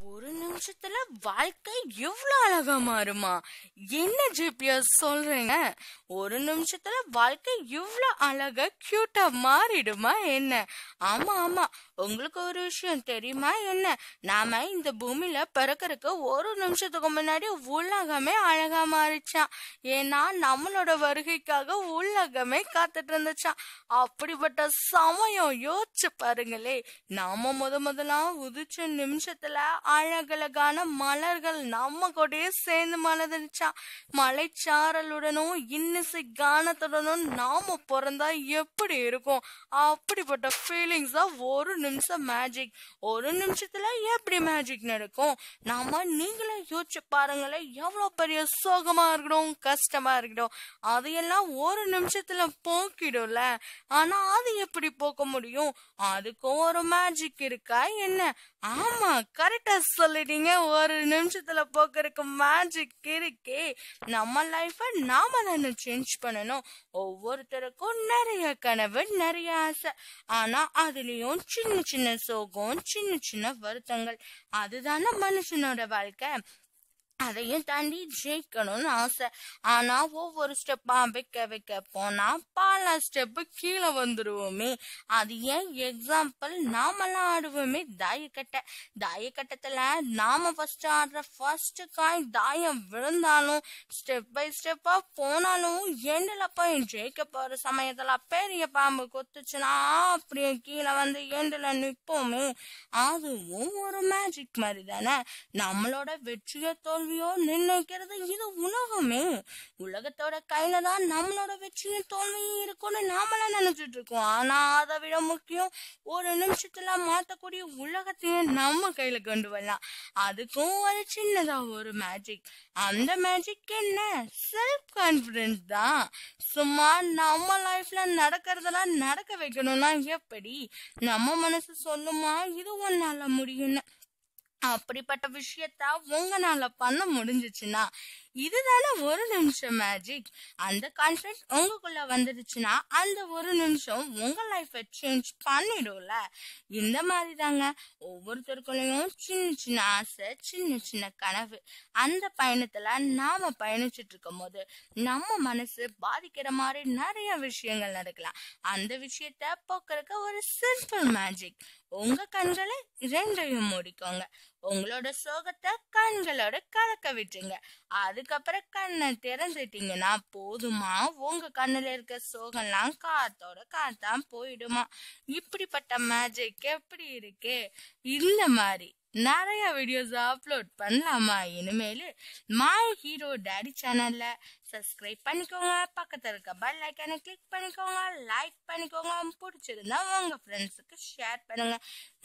Buğra நிமிஷத்துல வாழ்க்கை எவ்வளவு அழகா மாறுமா என்ன ஜிபிஎஸ் சொல்றீங்க ஒரு நிமிஷத்துல வாழ்க்கை எவ்வளவு அழகா கியூட்டா மாறிடுமா என்ன ஆமா ஆமா உங்களுக்கு ஒரு விஷயம் தெரியுமா என்ன நாம இந்த பூமியில பிறக்கறக்கு ஒரு நிமிஷத்துக்கு முன்னாடி உள்ளகமே அழகா மாறிச்சான் ஏன்னா நம்மளோட வருகைக்காக உள்ளகமே காத்துட்டு இருந்துச்சான் அப்படிப்பட்ட சமயம் யோசிச்சு பாருங்களே நாம முத முதலாம் உதிச்ச நிமிஷத்துல அழகுல அழகான மலர்கள் நம்ம கூடயே சேர்ந்து மலர்ந்துச்சா மலைச்சாரலுடனும் இன்னிசை கானத்துடனும் நாம பிறந்தா எப்படி இருக்கும் அப்படிப்பட்ட ஃபீலிங்ஸ் தான் ஒரு நிமிஷம் மேஜிக் ஒரு நிமிஷத்துல எப்படி மேஜிக் நடக்கும் நாம நீங்களே யோசிச்சு பாருங்களேன் எவ்வளவு பெரிய சோகமா இருக்கணும் கஷ்டமா இருக்கணும் அதையெல்லாம் ஒரு நிமிஷத்துல போக்கிடும்ல ஆனா அது எப்படி போக்க முடியும் அதுக்கும் ஒரு மேஜிக் இருக்கா என்ன ஆமா கரெக்டா சொல்லிட்டீங்க நீங்க ஒரு நிமிஷத்துல போக்குறதுக்கு மேஜிக் இருக்கே நம்ம லைஃப நாம தானே சேஞ்ச் பண்ணணும் ஒவ்வொருத்தருக்கும் நிறைய கனவு நிறைய ஆசை ஆனா அதுலயும் சின்ன சின்ன சோகம் சின்ன சின்ன வருத்தங்கள் அதுதானே மனுஷனோட வாழ்க்கை அதையும் தாண்டி ஜெயிக்கணும்னு ஆசை ஆனா ஒவ்வொரு ஸ்டெப்பா வைக்க வைக்க போனா பல ஸ்டெப்பு கீழே வந்துடுவோமே அது ஏன் எக்ஸாம்பிள் நாமெல்லாம் ஆடுவோமே தாயக்கட்டை தாயக்கட்டத்துல நாம ஃபர்ஸ்ட் ஆடுற ஃபர்ஸ்ட் காய் தாயம் விழுந்தாலும் ஸ்டெப் பை ஸ்டெப்பா போனாலும் எண்டில் போய் ஜெயிக்க போற சமயத்துல பெரிய பாம்பு கொத்துச்சுன்னா அப்படியே கீழே வந்து எண்டில் நிற்போமே அதுவும் ஒரு மேஜிக் மாதிரி தானே நம்மளோட வெற்றியை தோல் தோல்வியோ நிர்ணயிக்கிறது இது உலகமே உலகத்தோட கையில தான் நம்மளோட வெற்றியும் தோல்வியும் இருக்கும்னு நாமளாம் நினைச்சிட்டு இருக்கோம் ஆனா அதை விட முக்கியம் ஒரு நிமிஷத்துல மாத்தக்கூடிய உலகத்தையும் நம்ம கையில கொண்டு வரலாம் அதுக்கும் ஒரு சின்னதா ஒரு மேஜிக் அந்த மேஜிக் என்ன செல்ஃப் கான்பிடன்ஸ் தான் சும்மா நம்ம லைஃப்ல நடக்கிறதெல்லாம் நடக்க வைக்கணும்னா எப்படி நம்ம மனசு சொல்லுமா இது ஒன்னால முடியும்னு அப்படிப்பட்ட விஷயத்த உங்களால பண்ண முடிஞ்சிச்சுன்னா இதுதானே ஒரு நிமிஷம் மேஜிக் அந்த கான்செப்ட் உங்களுக்குள்ள வந்துடுச்சுன்னா அந்த ஒரு நிமிஷம் உங்க லைஃபை சேஞ்ச் பண்ணிடும்ல இந்த மாதிரி தாங்க ஒவ்வொருத்தருக்குள்ளேயும் சின்ன சின்ன ஆசை சின்ன சின்ன கனவு அந்த பயணத்துல நாம பயணிச்சுட்டு இருக்கும் போது நம்ம மனசு பாதிக்கிற மாதிரி நிறைய விஷயங்கள் நடக்கலாம் அந்த விஷயத்த போக்குறக்க ஒரு சிம்பிள் மேஜிக் உங்க கண்களை ரெண்டையும் முடிக்கோங்க உங்களோட சோகத்தை கண்களோட கலக்க விட்டுருங்க அது அதுக்கப்புறம் கண்ணை திறந்துட்டீங்கன்னா போதுமா உங்க கண்ணுல இருக்க சோகம்லாம் காத்தோட காத்தான் போயிடுமா இப்படிப்பட்ட மேஜிக் எப்படி இருக்கு இந்த மாதிரி நிறைய வீடியோஸ் அப்லோட் பண்ணலாமா இனிமேல் மா ஹீரோ டேடி சேனலில் சப்ஸ்கிரைப் பண்ணிக்கோங்க பக்கத்தில் இருக்க பெல் ஐக்கானை கிளிக் பண்ணிக்கோங்க லைக் பண்ணிக்கோங்க பிடிச்சிருந்தா உங்கள் ஃப்ரெண்ட்ஸுக்கு ஷேர் பண்ணுங்கள்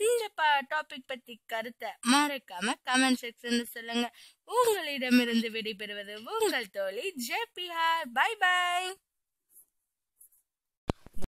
இந்த ப டாபிக் பற்றி கருத்தை மறக்காமல் கமெண்ட் செக்ஷனில் சொல்லுங்கள் உங்களிடமிருந்து விடைபெறுவது உங்கள் தோழி ஜெபிஹார் பை பாய்